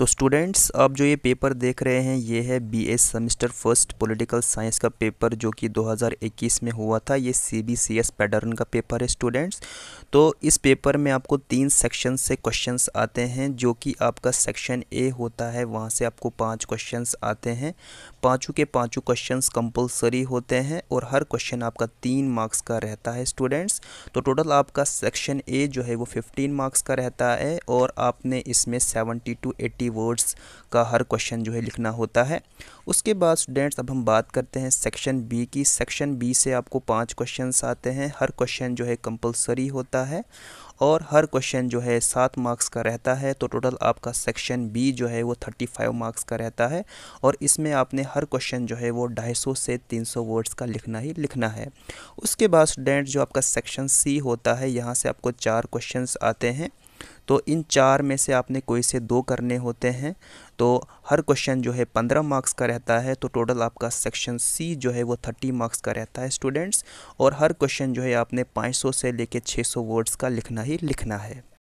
तो स्टूडेंट्स आप जो ये पेपर देख रहे हैं ये है BA semester first political science का पेपर जो कि 2021 में हुआ था ये C B C S pattern का पेपर है स्टूडेंट्स तो इस पेपर में आपको तीन सेक्शन से क्वेश्चंस आते हैं जो कि आपका सेक्शन ए होता है वहाँ से आपको पाँच क्वेश्चन आते हैं पाँचों के पाँचों क्वेश्चन कंपलसरी होते हैं और हर क्वेश्चन आपका तीन मार्क्स का रहता है स्टूडेंट्स तो टोटल आपका सेक्शन ए जो है वो फिफ्टीन मार्क्स का रहता है और आपने इसमें सेवेंटी टू एट्टी वर्ड्स का हर क्वेश्चन जो है लिखना होता है उसके बाद स्टूडेंट्स अब हम बात करते हैं सेक्शन बी की सेक्शन बी से आपको पांच क्वेश्चंस आते हैं हर क्वेश्चन जो है कंपलसरी होता है और हर क्वेश्चन जो है सात मार्क्स का रहता है तो टोटल आपका सेक्शन बी जो है वो थर्टी फाइव मार्क्स का रहता है और इसमें आपने हर क्वेश्चन जो है वो ढाई सौ से तीन सौ वर्ड्स का लिखना ही लिखना है उसके बाद स्टूडेंट जो आपका सेक्शन सी होता है यहाँ से आपको चार क्वेश्चन आते हैं तो इन चार में से आपने कोई से दो करने होते हैं तो हर क्वेश्चन जो है पंद्रह मार्क्स का रहता है तो टोटल आपका सेक्शन सी जो है वो थर्टी मार्क्स का रहता है स्टूडेंट्स और हर क्वेश्चन जो है आपने पाँच सौ से लेकर छः सौ वर्ड्स का लिखना ही लिखना है